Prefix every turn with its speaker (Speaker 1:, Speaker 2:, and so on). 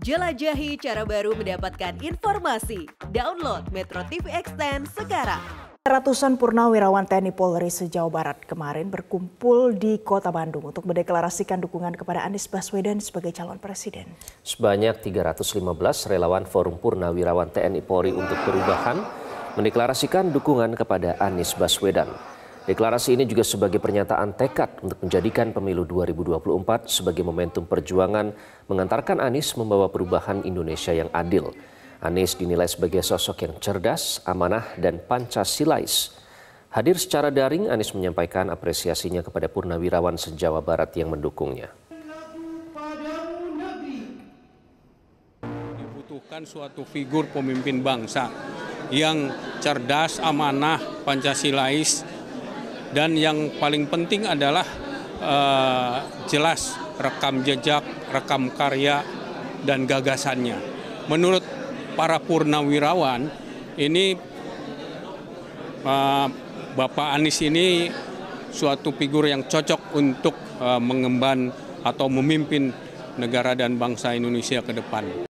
Speaker 1: Jelajahi cara baru mendapatkan informasi. Download Metro TV Extend sekarang. Ratusan purnawirawan TNI Polri sejauh Barat kemarin berkumpul di Kota Bandung untuk mendeklarasikan dukungan kepada Anies Baswedan sebagai calon presiden.
Speaker 2: Sebanyak 315 relawan Forum Purnawirawan TNI Polri untuk Perubahan mendeklarasikan dukungan kepada Anies Baswedan. Deklarasi ini juga sebagai pernyataan tekad untuk menjadikan pemilu 2024 sebagai momentum perjuangan mengantarkan Anies membawa perubahan Indonesia yang adil. Anies dinilai sebagai sosok yang cerdas, amanah, dan Pancasilais. Hadir secara daring, Anies menyampaikan apresiasinya kepada Purnawirawan se Barat yang mendukungnya.
Speaker 3: Dibutuhkan suatu figur pemimpin bangsa yang cerdas, amanah, Pancasilais, dan yang paling penting adalah uh, jelas rekam jejak, rekam karya, dan gagasannya. Menurut para purnawirawan, ini uh, Bapak Anies ini suatu figur yang cocok untuk uh, mengemban atau memimpin negara dan bangsa Indonesia ke depan.